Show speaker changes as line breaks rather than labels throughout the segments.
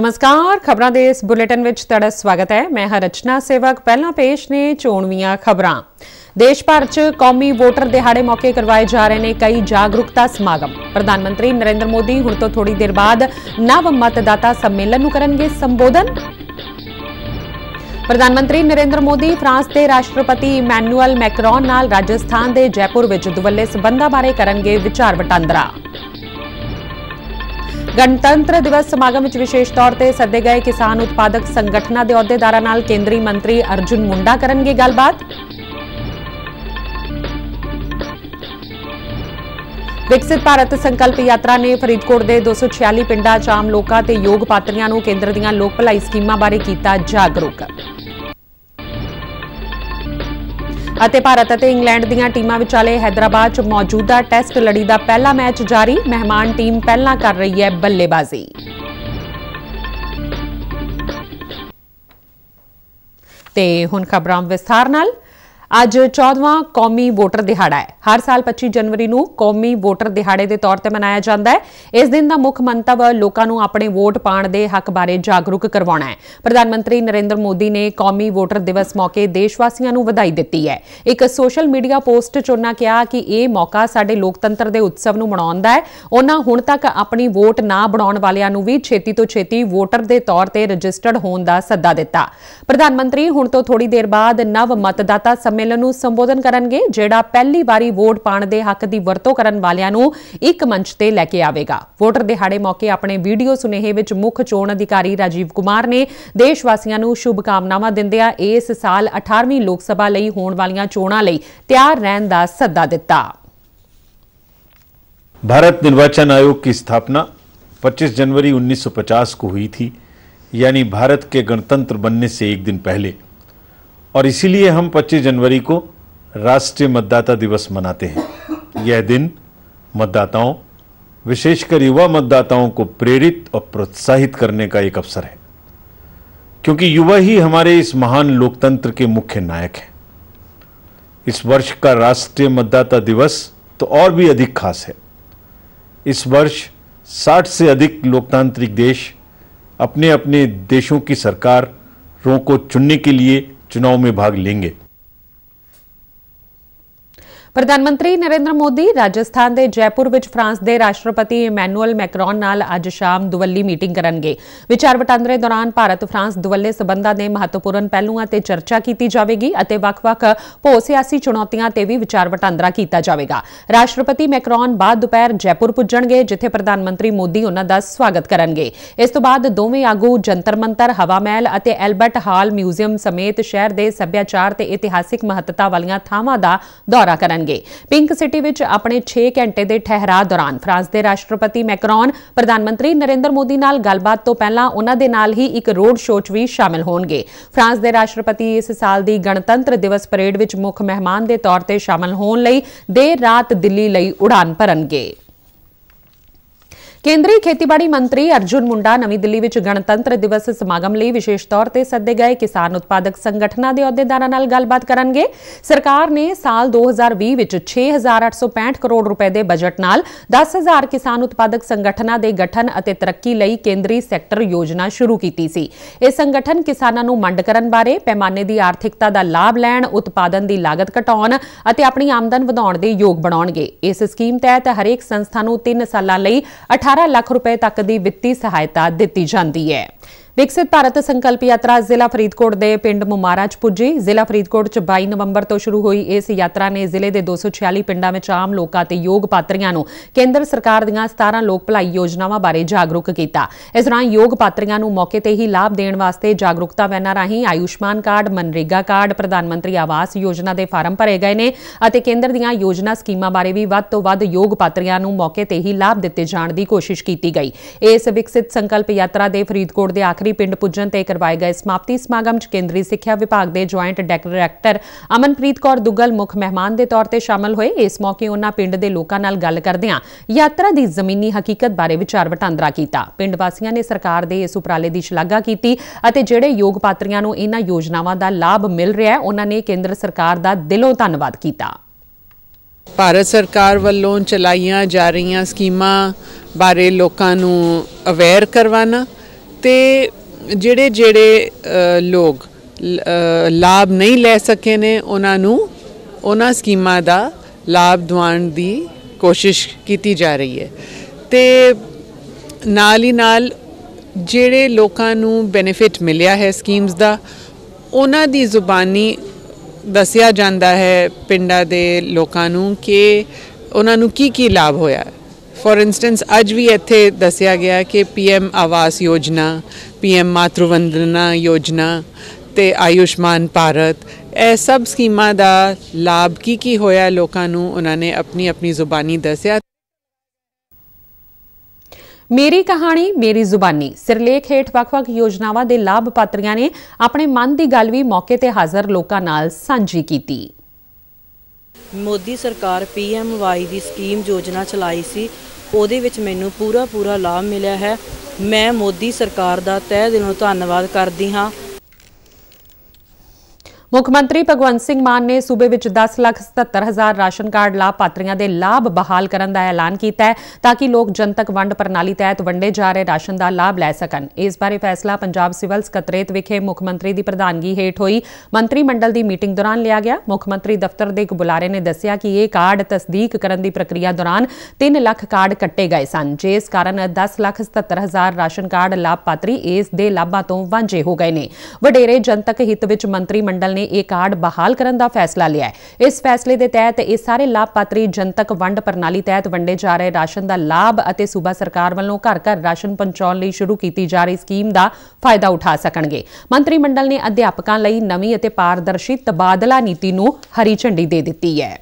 ਨਮਸਕਾਰ ਖਬਰਾਂ ਦੇ ਇਸ ਬੁਲੇਟਿਨ ਵਿੱਚ ਤੁਹਾਡਾ ਸਵਾਗਤ ਹੈ ਮੈਂ ਹਾਂ ਰਚਨਾ ਸੇਵਕ ਪਹਿਲਾਂ ਪੇਸ਼ ਨੇ ਚੋਣਵੀਆਂ ਖਬਰਾਂ ਦੇਸ਼ ਭਰ 'ਚ ਕੌਮੀ ਵੋਟਰ ਦਿਹਾੜੇ ਮੌਕੇ ਕਰਵਾਏ ਜਾ ਰਹੇ ਨੇ ਕਈ ਜਾਗਰੂਕਤਾ ਸਮਾਗਮ ਪ੍ਰਧਾਨ ਮੰਤਰੀ ਨਰਿੰਦਰ ਮੋਦੀ ਹੁਣ ਤੋਂ ਥੋੜੀ ਦੇਰ ਬਾਅਦ ਨਵ ਮਤਦਾਤਾ ਸੰਮੇਲਨ ਨੂੰ ਕਰਨਗੇ ਸੰਬੋਧਨ ਪ੍ਰਧਾਨ ਮੰਤਰੀ ਨਰਿੰਦਰ ਮੋਦੀ ਫਰਾਂਸ ਦੇ ਰਾਸ਼ਟਰਪਤੀ ਇਮੈਨੂਅਲ ਮੈਕਰੋਨ ਨਾਲ ਰਾਜਸਥਾਨ ਦੇ ਜੈਪੁਰ ਵਿੱਚ ਦੁਵੱਲੇ ਸਬੰਧਾਂ ਬਾਰੇ ਕਰਨਗੇ ਵਿਚਾਰ ਵਟਾਂਦਰਾ ਗਣਤੰਤਰ ਦਿਵਸ ਸਮਾਗਮ ਵਿੱਚ ਵਿਸ਼ੇਸ਼ ਤੌਰ ਤੇ ਸੱਦੇ ਗਏ ਕਿਸਾਨ ਉਤਪਾਦਕ ਸੰਗਠਨਾਂ ਦੇ ਅਹੁਦੇਦਾਰਾਂ ਨਾਲ ਕੇਂਦਰੀ ਮੰਤਰੀ ਅਰਜੁਨ ਮੁੰਡਾ ਕਰਨਗੇ ਗੱਲਬਾਤ ਵਿਕਸਿਤ ਭਾਰਤ ਸੰਕਲਪ ਯਾਤਰਾ ਨੇ ਫਰੀਦਕੋਟ ਦੇ 246 ਪਿੰਡਾਂ ਚ ਆਮ ਲੋਕਾਂ ਤੇ ਯੋਗ ਪਾਤਰੀਆਂ ਨੂੰ ਕੇਂਦਰ ਦੀਆਂ ਲੋਕ ਭਲਾਈ ਸਕੀਮਾਂ ਬਾਰੇ ਕੀਤਾ ਜਾਗਰੂਕ ਅਤੇ ਭਾਰਤ ਅਤੇ ਇੰਗਲੈਂਡ ਦੀਆਂ ਟੀਮਾਂ ਵਿਚਾਲੇ ਹైదరాబాద్ 'ਚ ਮੌਜੂਦਾ ਟੈਸਟ ਲੜੀ ਦਾ ਪਹਿਲਾ ਮੈਚ ਜਾਰੀ ਮਹਿਮਾਨ ਟੀਮ ਪਹਿਲਾਂ ਕਰ ਰਹੀ ਹੈ ਬੱਲੇਬਾਜ਼ੀ ਤੇ ਹੁਣ ਖਬਰਾਂ ਵਿਸਥਾਰ ਨਾਲ ਅੱਜ 14ਵਾਂ ਕੌਮੀ ਵੋਟਰ ਦਿਹਾੜਾ ਹੈ ਹਰ ਸਾਲ 25 ਜਨਵਰੀ ਨੂੰ ਕੌਮੀ ਵੋਟਰ ਦਿਹਾੜੇ ਦੇ ਤੌਰ ਤੇ ਮਨਾਇਆ ਜਾਂਦਾ ਹੈ ਇਸ ਦਿਨ ਦਾ ਮੁੱਖ ਮੰਤਵ ਲੋਕਾਂ ਨੂੰ ਆਪਣੇ ਵੋਟ ਪਾਉਣ ਦੇ ਹੱਕ ਬਾਰੇ ਜਾਗਰੂਕ ਕਰਵਾਉਣਾ ਹੈ ਪ੍ਰਧਾਨ ਮੰਤਰੀ ਨਰਿੰਦਰ ਮੋਦੀ ਨੇ ਕੌਮੀ ਵੋਟਰ ਦਿਵਸ ਮੌਕੇ ਦੇਸ਼ ਵਾਸੀਆਂ ਨੂੰ ਵਧਾਈ ਦਿੱਤੀ ਹੈ ਇੱਕ ਸੋਸ਼ਲ ਮੀਡੀਆ ਪੋਸਟ 'ਚ ਉਹਨਾਂ ਕਿਹਾ ਕਿ ਇਹ ਮੌਕਾ ਸਾਡੇ ਲੋਕਤੰਤਰ ਦੇ ਉਤਸਵ ਨੂੰ ਮਨਾਉਣ ਦਾ ਹੈ ਉਹਨਾਂ ਹੁਣ ਤੱਕ ਆਪਣੀ ਵੋਟ ਨਾ ਬਣਾਉਣ ਵਾਲਿਆਂ ਨੂੰ ਵੀ ਛੇਤੀ ਤੋਂ ਛੇਤੀ ਵੋਟਰ ਦੇ ਤੌਰ ਤੇ ਰਜਿਸਟਰਡ ਹੋਣ ਦਾ ਸੱਦਾ ਦਿੱਤਾ ਪ੍ਰਧਾਨ ਮੰਤਰੀ ਹੁਣ ਤੋਂ ਥੋੜੀ ਦੇਰ ਬਾਅਦ ਨਵ ਮਤਦਾਤਾ ਸਮੇਂ ਸੰਮੇਲਨ ਨੂੰ ਸੰਬੋਧਨ ਕਰਨਗੇ ਜਿਹੜਾ ਪਹਿਲੀ ਵਾਰੀ ਵੋਟ ਪਾਣ ਦੇ ਹੱਕ ਦੀ ਵਰਤੋਂ ਕਰਨ ਵਾਲਿਆਂ ਨੂੰ ਇੱਕ ਮੰਚ ਤੇ ਲੈ ਕੇ ਆਵੇਗਾ ਵੋਟਰ ਦਿਹਾੜੇ ਮੌਕੇ ਆਪਣੇ ਵੀਡੀਓ ਸੁਨੇਹੇ ਵਿੱਚ ਮੁੱਖ ਚੋਣ ਅਧਿਕਾਰੀ ਰਾਜੀਵ ਕੁਮਾਰ ਨੇ ਦੇਸ਼ ਵਾਸੀਆਂ ਨੂੰ ਸ਼ੁਭ ਕਾਮਨਾਵਾਂ ਦਿੰਦਿਆਂ ਇਸ ਸਾਲ 18ਵੀਂ ਲੋਕ ਸਭਾ ਲਈ ਹੋਣ ਵਾਲੀਆਂ ਚੋਣਾਂ ਲਈ ਤਿਆਰ ਰਹਿਣ ਦਾ ਸੱਦਾ ਦਿੱਤਾ भारत निर्वाचन आयोग की स्थापना 25 जनवरी 1950 को हुई थी यानी भारत के गणतंत्र बनने से एक दिन पहले और इसीलिए हम 25 जनवरी को राष्ट्रीय मतदाता दिवस मनाते हैं यह दिन मतदाताओं विशेषकर युवा मतदाताओं को प्रेरित और प्रोत्साहित करने का एक अवसर है क्योंकि युवा ही हमारे इस महान लोकतंत्र के मुख्य नायक हैं इस वर्ष का राष्ट्रीय मतदाता दिवस तो और भी अधिक खास है इस वर्ष 60 से अधिक लोकतांत्रिक देश अपने अपने देशों की सरकारों को चुनने के लिए चुनाव में भाग लेंगे ਪ੍ਰਧਾਨ ਮੰਤਰੀ ਨਰਿੰਦਰ ਮੋਦੀ ਰਾਜਸਥਾਨ ਦੇ ਜੈਪੁਰ ਵਿੱਚ ਫਰਾਂਸ ਦੇ ਰਾਸ਼ਟਰਪਤੀ ਇਮੈਨੂਅਲ ਮੈਕਰੋਨ ਨਾਲ ਅੱਜ ਸ਼ਾਮ ਦੁਵੱਲੀ ਮੀਟਿੰਗ ਕਰਨਗੇ ਵਿਚਾਰ ਵਟਾਂਦਰੇ ਦੌਰਾਨ ਭਾਰਤ ਫਰਾਂਸ ਦੁਵੱਲੇ ਸਬੰਧਾਂ ਦੇ ਮਹੱਤਵਪੂਰਨ ਪਹਿਲੂਆਂ ਤੇ ਚਰਚਾ ਕੀਤੀ ਜਾਵੇਗੀ ਅਤੇ ਵੱਖ-ਵੱਖ ਭੂ-ਸਿਆਸੀ ਚੁਣੌਤੀਆਂ ਤੇ ਵੀ ਵਿਚਾਰ ਵਟਾਂਦਰਾ ਕੀਤਾ ਜਾਵੇਗਾ ਰਾਸ਼ਟਰਪਤੀ ਮੈਕਰੋਨ ਬਾਅਦ ਦੁਪਹਿਰ ਜੈਪੁਰ ਪੁੱਜਣਗੇ ਜਿੱਥੇ ਪ੍ਰਧਾਨ ਮੰਤਰੀ ਮੋਦੀ ਉਹਨਾਂ ਦਾ ਸਵਾਗਤ ਕਰਨਗੇ ਇਸ ਤੋਂ ਬਾਅਦ ਦੋਵੇਂ ਆਗੂ ਜੰਤਰ ਮੰਤਰ ਹਵਾ ਮਹਿਲ ਅਤੇ ਐਲਬਰਟ ਹਾਲ ਮਿਊਜ਼ੀਅਮ ਸਮੇਤ ਸ਼ਹਿਰ ਦੇ ਸੱਭਿਆਚਾਰ ਤੇ ਇਤਿਹਾਸਿਕ ਮਹੱਤਤਾ ਵਾਲੀਆਂ ਥਾਵਾਂ ਦਾ ਦੌਰਾ ਕਰਨਗੇ ਕਰਨਗੇ ਪਿੰਕ ਸਿਟੀ ਵਿੱਚ ਆਪਣੇ 6 ਘੰਟੇ ਦੇ ਠਹਿਰਾਅ ਦੌਰਾਨ ਫਰਾਂਸ ਦੇ ਰਾਸ਼ਟਰਪਤੀ ਮੈਕਰੋਨ ਪ੍ਰਧਾਨ ਮੰਤਰੀ ਨਰਿੰਦਰ ਮੋਦੀ ਨਾਲ ਗੱਲਬਾਤ ਤੋਂ ਪਹਿਲਾਂ ਉਹਨਾਂ ਦੇ ਨਾਲ ਹੀ ਇੱਕ ਰੋਡ ਸ਼ੋਅ 'ਚ ਵੀ ਸ਼ਾਮਲ ਹੋਣਗੇ ਫਰਾਂਸ ਦੇ ਰਾਸ਼ਟਰਪਤੀ ਇਸ ਸਾਲ ਦੀ ਗਣਤੰਤਰ ਦਿਵਸ ਪਰੇਡ ਵਿੱਚ ਮੁੱਖ ਮਹਿਮਾਨ ਦੇ ਤੌਰ ਤੇ ਸ਼ਾਮਲ ਹੋਣ ਲਈ ਦੇਰ ਰਾਤ ਦਿੱਲੀ ਲਈ ਉਡਾਨ ਭਰਨਗੇ ਕੇਂਦਰੀ ਖੇਤੀਬਾੜੀ ਮੰਤਰੀ ਅਰਜੁਨ ਮੁੰਡਾ ਨਵੀਂ ਦਿੱਲੀ ਵਿੱਚ ਗਣਤੰਤਰ ਦਿਵਸ ਸਮਾਗਮ ਲਈ ਵਿਸ਼ੇਸ਼ ਤੌਰ ਤੇ ਸੱਦੇ ਗਏ ਕਿਸਾਨ ਉਤਪਾਦਕ ਸੰਗਠਨਾਂ ਦੇ ਅਹੁਦੇਦਾਰਾਂ ਨਾਲ ਗੱਲਬਾਤ ਕਰਨਗੇ ਸਰਕਾਰ ਨੇ ਸਾਲ 2020 ਵਿੱਚ 6865 ਕਰੋੜ ਰੁਪਏ ਦੇ ਬਜਟ ਨਾਲ 10000 ਕਿਸਾਨ ਉਤਪਾਦਕ ਸੰਗਠਨਾਂ ਦੇ ਗਠਨ ਅਤੇ ਤਰੱਕੀ ਲਈ ਕੇਂਦਰੀ ਸੈਕਟਰ ਯੋਜਨਾ ਸ਼ੁਰੂ ਕੀਤੀ ਸੀ ਇਹ ਸੰਗਠਨ ਕਿਸਾਨਾਂ ਨੂੰ ਮੰਡ ਕਰਨ ਬਾਰੇ ਪੈਮਾਨੇ ਦੀ ਆਰਥਿਕਤਾ ਦਾ ਲਾਭ ਲੈਣ ਉਤਪਾਦਨ ਦੀ ਲਾਗਤ ਘਟਾਉਣ ਅਤੇ ਆਪਣੀ ਆਮਦਨ ਵਧਾਉਣ ਦੇ ਯੋਗ ਬਣਾਉਣਗੇ ਇਸ ਸਕੀਮ ਤਹਿਤ ਹਰੇਕ ਸੰਸਥਾ ਨੂੰ 3 ਸਾਲਾਂ ਲਈ 18 ਲੱਖ ਰੁਪਏ ਤੱਕ ਦੀ ਵਿੱਤੀ ਸਹਾਇਤਾ ਦਿੱਤੀ ਜਾਂਦੀ ਹੈ ਵਿਕਸਿਤ ਭਾਰਤ ਸੰਕਲਪ ਯਾਤਰਾ ਜ਼ਿਲ੍ਹਾ ਫਰੀਦਕੋਟ ਦੇ ਪਿੰਡ ਮੁਮਾਰਾ ਚ ਪੁੱਜੀ ਜ਼ਿਲ੍ਹਾ ਫਰੀਦਕੋਟ ਚ 22 ਨਵੰਬਰ ਤੋਂ ਸ਼ੁਰੂ ਹੋਈ ਇਸ ਯਾਤਰਾ ਨੇ ਜ਼ਿਲ੍ਹੇ ਦੇ 246 ਪਿੰਡਾਂ ਵਿੱਚ ਆਮ ਲੋਕਾਂ ਤੇ ਯੋਗ ਪਾਤਰੀਆਂ ਨੂੰ ਕੇਂਦਰ ਸਰਕਾਰ ਦੀਆਂ 17 ਲੋਕ ਭਲਾਈ ਯੋਜਨਾਵਾਂ ਬਾਰੇ ਜਾਗਰੂਕ ਕੀਤਾ ਇਸ ਦੌਰਾਨ ਯੋਗ ਪਾਤਰੀਆਂ ਨੂੰ ਮੌਕੇ ਤੇ ਹੀ ਲਾਭ ਦੇਣ ਵਾਸਤੇ ਜਾਗਰੂਕਤਾ ਵੈਨਾਂ ਰਾਹੀਂ ਆਯੁਸ਼ਮਾਨ ਕਾਰਡ ਮਨਰੇਗਾ ਕਾਰਡ ਪ੍ਰਧਾਨ ਮੰਤਰੀ ਆਵਾਸ ਯੋਜਨਾ ਦੇ ਫਾਰਮ ਭਰੇ ਗਏ ਨੇ ਅਤੇ ਕੇਂਦਰ ਦੀਆਂ ਯੋਜਨਾ ਸਕੀਮਾਂ ਬਾਰੇ ਵੀ ਵੱਧ ਤੋਂ ਵੱਧ ਯੋਗ ਪਾਤਰੀਆਂ ਨੂੰ ਮੌਕੇ ਤੇ ਹੀ ਲਾਭ ਦਿੱਤੇ ਜਾਣ ਦੀ ਕੋਸ਼ਿਸ਼ ਕੀਤੀ ਗਈ ਇਸ ਵਿਕਸਿਤ ਸੰਕਲਪ ਯਾਤਰਾ ਦੇ ਫਰੀਦਕੋਟ ਦੇ ਆਖਰੀ ਪਿੰਡ ਪੁੱਜਣ ਤੇ ਕਰਵਾਏ ਗਏ ਸਮਾਪਤੀ ਸਮਾਗਮ 'ਚ ਕੇਂਦਰੀ ਸਿੱਖਿਆ ਵਿਭਾਗ ਦੇ ਜੁਆਇੰਟ ਡਾਇਰੈਕਟਰ ਅਮਨਪ੍ਰੀਤ ਕੌਰ ਦੁੱਗਲ ਮੁੱਖ ਮਹਿਮਾਨ ਦੇ ਤੌਰ ਤੇ ਸ਼ਾਮਲ ਹੋਏ ਇਸ ਮੌਕੇ ਉਹਨਾਂ ਪਿੰਡ ਦੇ ਲੋਕਾਂ ਨਾਲ ਗੱਲ ਕਰਦਿਆਂ ਯਾਤਰਾ ਦੀ ਜ਼ਮੀਨੀ ਹਕੀਕਤ ਬਾਰੇ ਵਿਚਾਰ ਵਟਾਂਦਰਾ ਕੀਤਾ ਪਿੰਡ ਵਾਸੀਆਂ ਨੇ ਸਰਕਾਰ ਦੇ ਇਸ ਉਪਰਾਲੇ ਦੀ ਸ਼ਲਾਘਾ ਕੀਤੀ ਅਤੇ ਜਿਹੜੇ ਯੋਗ ਪਾਤਰੀਆਂ ਨੂੰ ਇਹਨਾਂ ਯੋਜਨਾਵਾਂ ਦਾ ਲਾਭ ਮਿਲ ਰਿਹਾ ਹੈ ਉਹਨਾਂ ਨੇ ਕੇਂਦਰ ਸਰਕਾਰ ਦਾ ਦਿਲੋਂ ਧੰਨਵਾਦ ਕੀਤਾ ਭਾਰਤ ਸਰਕਾਰ ਵੱਲੋਂ ਚਲਾਈਆਂ ਜਾ ਰਹੀਆਂ ਸਕੀਮਾਂ ਬਾਰੇ ਲੋਕਾਂ ਨੂੰ ਅਵੇਅਰ ਕਰਵਾਣਾ ਤੇ ਜਿਹੜੇ ਜਿਹੜੇ ਲੋਕ ਲਾਭ ਨਹੀਂ ਲੈ ਸਕੇ ਨੇ ਉਹਨਾਂ ਨੂੰ ਉਹਨਾਂ ਸਕੀਮਾਂ ਦਾ ਲਾਭ ਦਵਾਣ ਦੀ ਕੋਸ਼ਿਸ਼ ਕੀਤੀ ਜਾ ਰਹੀ ਹੈ ਤੇ ਨਾਲ ਹੀ ਨਾਲ ਜਿਹੜੇ ਲੋਕਾਂ ਨੂੰ ਬੈਨੀਫਿਟ ਮਿਲਿਆ ਹੈ ਸਕੀਮਸ ਦਾ ਉਹਨਾਂ ਦੀ ਜ਼ੁਬਾਨੀ ਦੱਸਿਆ ਜਾਂਦਾ ਹੈ ਪਿੰਡਾਂ ਦੇ ਲੋਕਾਂ ਨੂੰ ਕਿ ਉਹਨਾਂ ਨੂੰ ਕੀ ਕੀ ਲਾਭ ਹੋਇਆ ਫੋਰ ਇਨਸਟੈਂਸ ਅੱਜ ਵੀ ਇੱਥੇ ਦੱਸਿਆ ਗਿਆ ਕਿ ਪੀਐਮ ਆਵਾਸ ਯੋਜਨਾ ਪੀਐਮ ਮਾਤਰਵੰਦਨਾ ਯੋਜਨਾ ਤੇ ਆਯੁਸ਼ਮਾਨ ਭਾਰਤ ਇਹ ਸਭ ਸਕੀਮਾਂ ਦਾ ਲਾਭ ਕੀ ਕੀ ਹੋਇਆ ਲੋਕਾਂ ਨੂੰ ਉਹਨਾਂ ਨੇ ਆਪਣੀ ਆਪਣੀ ਜ਼ੁਬਾਨੀ ਦੱਸਿਆ ਮੇਰੀ ਕਹਾਣੀ ਮੇਰੀ ਜ਼ੁਬਾਨੀ ਸਿਰਲੇਖ ਹੇਠ ਵੱਖ-ਵੱਖ ਯੋਜਨਾਵਾਂ ਦੇ ਲਾਭਪਾਤਰੀਆਂ ਨੇ ਆਪਣੇ ਮਨ ਦੀ ਗੱਲ ਵੀ ਮੌਕੇ ਤੇ ਹਾਜ਼ਰ ਲੋਕਾਂ ਨਾਲ ਸਾਂਝੀ ਕੀਤੀ ਮੋਦੀ ਸਰਕਾਰ ਪੀਐਮਵਾਈ ਦੀ ਸਕੀਮ ਯੋਜਨਾ ਚਲਾਈ ਸੀ ਉਹਦੇ ਵਿੱਚ ਮੈਨੂੰ ਪੂਰਾ ਪੂਰਾ ਲਾਭ ਮਿਲਿਆ ਹੈ ਮੈਂ ਮੋਦੀ ਸਰਕਾਰ ਦਾ ਤਹਿ ਦਿਲੋਂ ਧੰਨਵਾਦ ਕਰਦੀ ਹਾਂ ਮੁੱਖ ਮੰਤਰੀ ਭਗਵੰਤ ਸਿੰਘ ਮਾਨ ਨੇ ਸੂਬੇ ਵਿੱਚ 10 ਲੱਖ 77 ਹਜ਼ਾਰ ਰਾਸ਼ਨ ਕਾਰਡ ਲਾਭਪਾਤਰੀਆਂ ਦੇ ਲਾਭ ਬਹਾਲ ਕਰਨ ਦਾ ਐਲਾਨ ਕੀਤਾ ਹੈ ਤਾਂ ਕਿ ਲੋਕ ਜਨਤਕ ਵੰਡ ਪ੍ਰਣਾਲੀ ਤਹਿਤ ਵੰਡੇ ਜਾ ਰਹੇ ਰਾਸ਼ਨ ਦਾ ਲਾਭ ਲੈ ਸਕਣ ਇਸ ਬਾਰੇ ਫੈਸਲਾ ਪੰਜਾਬ ਸਿਵਲ ਸਕੱਤਰੇਤ ਵਿਖੇ ਮੁੱਖ ਮੰਤਰੀ ਦੀ ਪ੍ਰਧਾਨਗੀ ਹੇਠ ਹੋਈ ਮੰਤਰੀ ਮੰਡਲ ਦੀ ਮੀਟਿੰਗ ਦੌਰਾਨ ਲਿਆ ਗਿਆ ਮੁੱਖ ਮੰਤਰੀ ਦਫ਼ਤਰ ਦੇ ਇੱਕ ਬੁਲਾਰੇ ਨੇ ਦੱਸਿਆ ਕਿ ਇਹ ਕਾਰਡ ਤਸਦੀਕ ਕਰਨ ਦੀ ਪ੍ਰਕਿਰਿਆ ਦੌਰਾਨ 3 ਲੱਖ ਕਾਰਡ ਕੱਟੇ ਗਏ ਸਨ ਜਿਸ ਕਾਰਨ 10 ਲੱਖ 77 ਹਜ਼ਾਰ ਰਾਸ਼ਨ ਕਾਰਡ ਲਾਭਪਾਤਰੀ ਇਸ ਦੇ ਲਾਭਾਂ ਤੋਂ ਵਾਂਝੇ ਹੋ ਗਏ ਨੇ ਵਡੇਰੇ ਜਨਤਕ ਹਿੱਤ ਵਿੱਚ ਮੰਤਰੀ ਮੰਡਲ ਨੇ ਇਹ ਕਾਰਡ ਬਹਾਲ ਕਰਨ ਦਾ ਫੈਸਲਾ ਲਿਆ ਹੈ ਇਸ ਫੈਸਲੇ ਦੇ ਤਹਿਤ ਇਹ ਸਾਰੇ ਲਾਭਪਾਤਰੀ ਜਨਤਕ ਵੰਡ ਪ੍ਰਣਾਲੀ ਤਹਿਤ ਵੰਡੇ ਜਾ ਰਹੇ ਰਾਸ਼ਨ ਦਾ ਲਾਭ ਅਤੇ ਸੂਬਾ ਸਰਕਾਰ ਵੱਲੋਂ ਘਰ-ਘਰ ਰਾਸ਼ਨ ਪਹੁੰਚਾਉਣ ਲਈ ਸ਼ੁਰੂ ਕੀਤੀ ਜਾ ਰਹੀ ਸਕੀਮ ਦਾ ਫਾਇਦਾ ਉਠਾ ਸਕਣਗੇ ਮੰਤਰੀ ਮੰਡਲ ਨੇ ਅਧਿਆਪਕਾਂ ਲਈ ਨਵੀਂ ਅਤੇ ਪਾਰਦਰਸ਼ੀ ਤਬਾਦਲਾ ਨੀਤੀ ਨੂੰ ਹਰੀ ਝੰਡੀ ਦੇ ਦਿੱਤੀ ਹੈ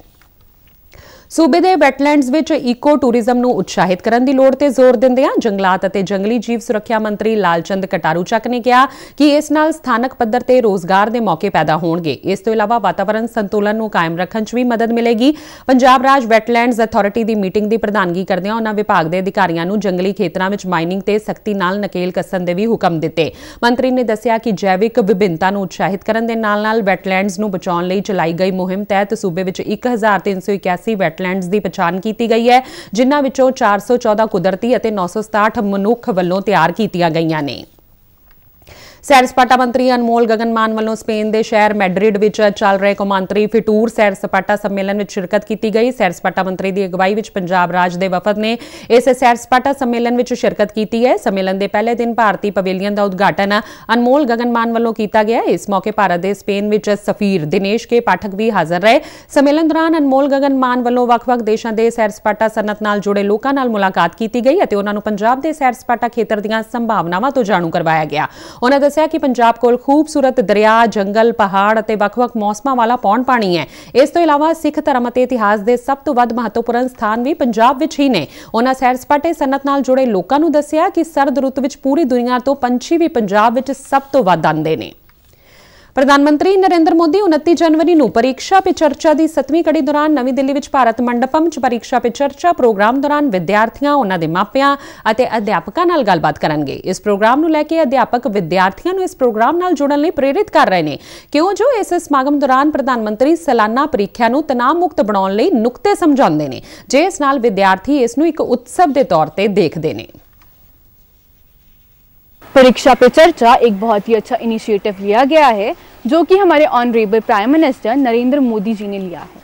ਸੂਬੇ ਦੇ ਵੈਟਲੈਂਡਸ ਵਿੱਚ ਈਕੋ ਟੂਰਿਜ਼ਮ ਨੂੰ ਉਤਸ਼ਾਹਿਤ ਕਰਨ ਦੀ ਲੋੜ ਤੇ ਜ਼ੋਰ ਦਿੰਦਿਆਂ ਜੰਗਲਾਤ ਅਤੇ ਜੰਗਲੀ ਜੀਵ ਸੁਰੱਖਿਆ ਮੰਤਰੀ ਲਾਲਚੰਦ ਕਟਾਰੂ ਚੱਕ ਨੇ ਕਿਹਾ ਕਿ ਇਸ ਨਾਲ ਸਥਾਨਕ ਪੱਧਰ ਤੇ ਰੋਜ਼ਗਾਰ ਦੇ ਮੌਕੇ ਪੈਦਾ ਹੋਣਗੇ ਇਸ ਤੋਂ ਇਲਾਵਾ ਵਾਤਾਵਰਣ ਸੰਤੁਲਨ ਨੂੰ ਕਾਇਮ ਰੱਖਣ 'ਚ ਵੀ ਮਦਦ ਮਿਲੇਗੀ ਪੰਜਾਬ ਰਾਜ ਵੈਟਲੈਂਡਸ ਅਥਾਰਟੀ ਦੀ ਮੀਟਿੰਗ ਦੀ ਪ੍ਰਧਾਨਗੀ ਕਰਦਿਆਂ ਉਹਨਾਂ ਵਿਭਾਗ ਦੇ ਅਧਿਕਾਰੀਆਂ ਨੂੰ ਜੰਗਲੀ ਖੇਤਰਾਂ ਵਿੱਚ ਮਾਈਨਿੰਗ ਤੇ ਸਖਤੀ ਨਾਲ ਨਕੇਲ ਕੱਸਣ ਦੇ ਵੀ ਹੁਕਮ ਦਿੱਤੇ ਮੰਤਰੀ ਨੇ ਦੱਸਿਆ ਕਿ ਜੈਵਿਕ ਵਿਭਿੰਨਤਾ ਨੂੰ ਉਤਸ਼ਾਹਿਤ ਕਰਨ ਦੇ ਨਾਲ-ਨਾਲ ਵੈਟਲੈਂਡਸ ਨੂੰ ਬਚਾਉਣ ਲਈ ਚਲਾਈ ਗਈ ਮੁਹਿੰਮ ਤਹਿਤ ਸੂਬੇ ਵਿੱਚ 1381 ਵੈਟ ਵੈਟਲੈਂਡਸ ਦੀ ਪਛਾਣ ਕੀਤੀ ਗਈ ਹੈ ਜਿਨ੍ਹਾਂ ਵਿੱਚੋਂ 414 ਕੁਦਰਤੀ ਅਤੇ 967 ਮਨੁੱਖ ਵੱਲੋਂ ਤਿਆਰ ਕੀਤੀਆਂ ਗਈਆਂ ਨੇ ਸੈਰ ਸਪਾਟਾ ਮੰਤਰੀ ਅਨਮੋਲ ਗਗਨ ਮਾਨ ਵੱਲੋਂ ਸਪੇਨ ਦੇ ਸ਼ਹਿਰ ਮੈਡਰਿਡ ਵਿੱਚ ਚੱਲ ਰਹੇ ਕੌਮਾਂਤਰੀ ਫਿਟੂਰ ਸੈਰ ਸਪਾਟਾ ਸੰਮੇਲਨ ਵਿੱਚ ਸ਼ਿਰਕਤ ਕੀਤੀ ਗਈ ਸੈਰ ਸਪਾਟਾ ਮੰਤਰੀ ਦੀ ਅਗਵਾਈ ਵਿੱਚ ਪੰਜਾਬ ਰਾਜ ਦੇ ਵਫਦ ਨੇ ਇਸ ਸੈਰ ਸਪਾਟਾ ਸੰਮੇਲਨ ਵਿੱਚ ਸ਼ਿਰਕਤ ਕੀਤੀ ਹੈ ਸੰਮੇਲਨ ਦੇ ਪਹਿਲੇ ਦਿਨ ਭਾਰਤੀ ਪਵੇਲੀਅਨ ਦਾ ਉਦਘਾਟਨ ਅਨਮੋਲ ਗਗਨ ਮਾਨ ਵੱਲੋਂ ਕੀਤਾ ਗਿਆ ਇਸ ਮੌਕੇ ਭਾਰਤ ਦੇ ਸਪੇਨ ਵਿੱਚ ਸਫੀਰ ਦਿਨੇਸ਼ ਕੇ ਪਾਠਕ ਵੀ ਹਾਜ਼ਰ ਰਹੇ ਸੰਮੇਲਨ ਦੌਰਾਨ ਅਨਮੋਲ ਗਗਨ ਮਾਨ ਵੱਲੋਂ ਵੱਖ-ਵੱਖ ਦੇਸ਼ਾਂ ਦੇ ਸੈਰ ਸਪਾਟਾ ਸਨਤ ਨਾਲ ਜੁੜੇ ਲੋਕਾਂ ਨਾਲ ਮੁਲਾਕਾਤ ਕੀਤੀ ਗਈ ਅਤੇ ਉਹਨਾਂ ਨੂੰ ਪੰਜਾਬ ਦੇ ਸੈਰ ਸਪਾਟਾ ਖੇਤਰ ਦੀਆਂ ਸੰਭਾਵਨਾਵਾਂ ਤੋਂ ਜਾਣੂ ਕਰਵਾਇਆ ਗਿਆ ਉਹਨਾਂ ਦੇ ਦੱਸਿਆ ਕਿ ਪੰਜਾਬ ਕੋਲ ਖੂਬਸੂਰਤ ਦਰਿਆ ਜੰਗਲ ਪਹਾੜ ਅਤੇ ਵੱਖ-ਵੱਖ ਮੌਸਮਾਂ ਵਾਲਾ ਪੌਣ ਪਾਣੀ ਹੈ ਇਸ ਤੋਂ ਇਲਾਵਾ ਸਿੱਖ ਧਰਮ ਅਤੇ ਇਤਿਹਾਸ ਦੇ ਸਭ ਤੋਂ ਵੱਧ ਮਹੱਤਵਪੂਰਨ ਸਥਾਨ ਵੀ ਪੰਜਾਬ ਵਿੱਚ ਹੀ ਨੇ ਉਹਨਾਂ ਸੈਰ ਸਪਾਟੇ ਸਨਤ ਨਾਲ ਜੁੜੇ ਲੋਕਾਂ ਨੂੰ ਦੱਸਿਆ ਕਿ ਸਰਦ ਰੁੱਤ ਵਿੱਚ ਪੂਰੀ ਦੁਨੀਆ ਤੋਂ ਪੰਛੀ ਵੀ ਪੰਜਾਬ ਵਿੱਚ ਸਭ ਤੋਂ ਵੱਧ ਆਉਂਦੇ ਨੇ ਪ੍ਰਧਾਨ ਮੰਤਰੀ ਨਰਿੰਦਰ ਮੋਦੀ 29 ਜਨਵਰੀ ਨੂੰ ਪਰੀਕਸ਼ਾ ਪੇ ਚਰਚਾ ਦੀ 7ਵੀਂ ਕੜੀ ਦੌਰਾਨ ਨਵੀਂ ਦਿੱਲੀ ਵਿੱਚ ਭਾਰਤ ਮੰਡਪਮ 'ਚ ਪਰੀਕਸ਼ਾ ਪੇ ਚਰਚਾ ਪ੍ਰੋਗਰਾਮ ਦੌਰਾਨ ਵਿਦਿਆਰਥੀਆਂ ਉਹਨਾਂ ਦੇ ਮਾਪਿਆਂ ਅਤੇ ਅਧਿਆਪਕਾਂ ਨਾਲ ਗੱਲਬਾਤ ਕਰਨਗੇ ਇਸ ਪ੍ਰੋਗਰਾਮ ਨੂੰ ਲੈ ਕੇ ਅਧਿਆਪਕ ਵਿਦਿਆਰਥੀਆਂ ਨੂੰ ਇਸ ਪ੍ਰੋਗਰਾਮ ਨਾਲ ਜੁੜਨ ਲਈ ਪ੍ਰੇਰਿਤ ਕਰ ਰਹੇ ਨੇ ਕਿਉਂ ਜੋ ਇਸ ਸਮਾਗਮ ਦੌਰਾਨ ਪ੍ਰਧਾਨ ਮੰਤਰੀ ਸਾਲਾਨਾ ਪ੍ਰੀਖਿਆ ਨੂੰ ਤਣਾਅ ਮੁਕਤ ਬਣਾਉਣ ਲਈ ਨੁਕਤੇ ਸਮਝਾਉਂਦੇ ਨੇ ਜਿਸ ਨਾਲ ਵਿਦਿਆਰਥੀ ਇਸ ਨੂੰ ਇੱਕ ਉਤਸਵ ਦੇ ਤੌਰ ਤੇ ਦੇਖਦੇ ਨੇ परीक्षा ਪੇ ਚਰਚਾ ਇੱਕ ਬਹੁਤ ਹੀ ਅੱਛਾ ਇਨੀਸ਼ੀਏਟਿਵ ਲਿਆ ਗਿਆ ਹੈ जो कि हमारे honourable prime minister Narendra Modi ji ने लिया है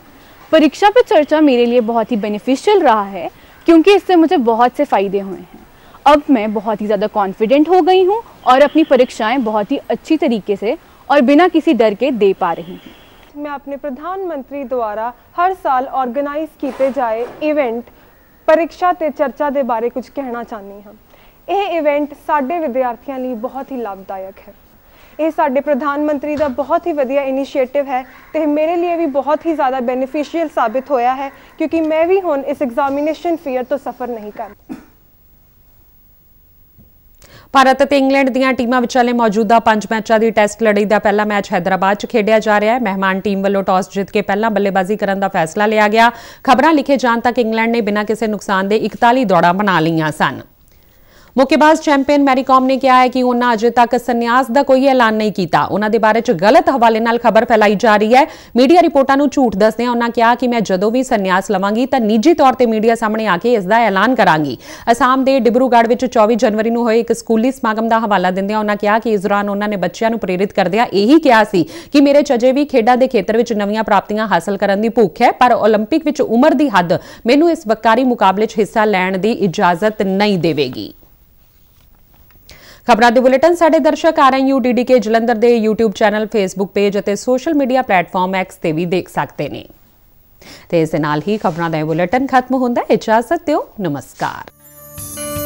परीक्षा पर चर्चा मेरे लिए बहुत ही बेनिफिशियल रहा है क्योंकि इससे मुझे बहुत से फ़ायदे हुए हैं अब मैं बहुत ही ज़्यादा कॉन्फिडेंट हो गई हूँ और अपनी परीक्षाएं बहुत ही अच्छी तरीके से और बिना किसी डर के दे पा रही हूँ मैं अपने प्रधानमंत्री द्वारा हर साल ऑर्गेनाइज किए जाए इवेंट परीक्षा ते चर्चा के बारे कुछ कहना चाहनी हाँ यह इवेंट साढ़े विद्यार्थियों लिए बहुत ही लाभदायक है ਇਹ ਸਾਡੇ ਪ੍ਰਧਾਨ ਮੰਤਰੀ ਦਾ ਬਹੁਤ ਹੀ ਵਧੀਆ ਇਨੀਸ਼ੀਏਟਿਵ ਹੈ ਤੇ ਮੇਰੇ ਲਈ ਵੀ ਬਹੁਤ ਹੀ ਜ਼ਿਆਦਾ ਬੈਨੀਫੀਸ਼ੀਅਲ ਸਾਬਿਤ ਹੋਇਆ ਹੈ ਕਿਉਂਕਿ ਮੈਂ ਵੀ ਹੁਣ ਇਸ ਐਗਜ਼ਾਮੀਨੇਸ਼ਨ ਫੀਅਰ ਤੋਂ ਸਫਰ ਨਹੀਂ ਕਰਦਾ ਭਾਰਤ ਤੇ ਇੰਗਲੈਂਡ ਦੀਆਂ ਟੀਮਾਂ ਵਿਚਾਲੇ ਮੌਜੂਦਾ ਪੰਜ ਮੈਚਾਂ ਦੀ ਟੈਸਟ ਲੜਾਈ ਦਾ ਪਹਿਲਾ ਮੈਚ ਹైదరాబాద్ 'ਚ ਖੇਡਿਆ ਜਾ ਰਿਹਾ ਹੈ ਮਹਿਮਾਨ ਟੀਮ ਵੱਲੋਂ ਟਾਸ ਜਿੱਤ ਕੇ ਪਹਿਲਾਂ ਬੱਲੇਬਾਜ਼ੀ ਕਰਨ ਦਾ ਫੈਸਲਾ ਲਿਆ ਗਿਆ ਖਬਰਾਂ ਲਿਖੇ ਜਾਣ ਤੱਕ ਇੰਗਲੈਂਡ ਨੇ ਬਿਨਾਂ ਕਿਸੇ ਨੁਕਸਾਨ ਦੇ 41 ਦੌੜਾਂ ਬਣਾ ਲਈਆਂ ਸਨ ਮੁੱਕੇਬਾਜ਼ ਚੈਂਪੀਅਨ ਮੈਰੀ ਕਾਮ ਨੇ ਕਿਹਾ ਹੈ ਕਿ ਉਹਨਾਂ ਅਜੇ ਤੱਕ ਸੰਨਿਆਸ ਦਾ ਕੋਈ ਐਲਾਨ ਨਹੀਂ ਕੀਤਾ ਉਹਨਾਂ ਦੇ ਬਾਰੇ ਚ ਗਲਤ ਹਵਾਲੇ ਨਾਲ ਖਬਰ ਫੈਲਾਈ ਜਾ ਰਹੀ ਹੈ ਮੀਡੀਆ ਰਿਪੋਰਟਾਂ ਨੂੰ ਝੂਠ ਦੱਸਦੇ ਉਹਨਾਂ ਕਿਹਾ ਕਿ ਮੈਂ ਜਦੋਂ ਵੀ ਸੰਨਿਆਸ ਲਵਾਂਗੀ ਤਾਂ ਨਿੱਜੀ ਤੌਰ ਤੇ ਮੀਡੀਆ ਸਾਹਮਣੇ ਆ ਕੇ ਇਸ ਦਾ ਐਲਾਨ ਕਰਾਂਗੀ ਅਸਾਮ ਦੇ ਡਿਬਰੂਗੜ੍ਹ ਵਿੱਚ 24 ਜਨਵਰੀ ਨੂੰ ਹੋਏ ਇੱਕ ਸਕੂਲੀ ਸਮਾਗਮ ਦਾ ਹਵਾਲਾ ਦਿੰਦੇ ਉਹਨਾਂ ਕਿਹਾ ਕਿ ਇਸ ਦੌਰਾਨ ਉਹਨਾਂ ਨੇ ਬੱਚਿਆਂ ਨੂੰ ਪ੍ਰੇਰਿਤ ਕਰਦਿਆਂ ਇਹੀ ਕਿਹਾ ਸੀ ਕਿ ਮੇਰੇ ਚਜੇ ਵੀ ਖੇਡਾਂ ਦੇ ਖੇਤਰ ਵਿੱਚ ਨਵੀਆਂ ਪ੍ਰਾਪਤੀਆਂ ਹਾਸਲ ਕਰਨ ਦੀ ਭੁੱਖ ਹੈ ਪਰ 올림픽 ਵਿੱਚ ਉਮਰ ਦੀ ਹੱਦ ਮੈਨੂੰ ਇਸ ਵਕਾਰੀ ਮੁਕਾਬਲੇ 'ਚ ਹਿੱਸਾ ਲੈਣ ਦੀ ਇਜਾਜ਼ਤ ਨਹੀਂ ਦੇਵੇਗੀ ਖਬਰਾਂ ਦੇ ਬੁਲੇਟਿਨ ਸਾਡੇ ਦਰਸ਼ਕ ਆਰਐਨਯੂ ਡੀਡੀਕੇ ਜਲੰਧਰ ਦੇ YouTube ਚੈਨਲ Facebook ਪੇਜ ਅਤੇ ਸੋਸ਼ਲ ਮੀਡੀਆ ਪਲੇਟਫਾਰਮ X ਤੇ ਵੀ ਦੇਖ ਸਕਦੇ ਨੇ ਤੇ ਇਸ ਦੇ ਨਾਲ ਹੀ ਖਬਰਾਂ ਦਾ ਬੁਲੇਟਿਨ ਖਤਮ ਹੁੰਦਾ ਹੈ ਇਜਾਜ਼ਤ ਦਿਓ ਨਮਸਕਾਰ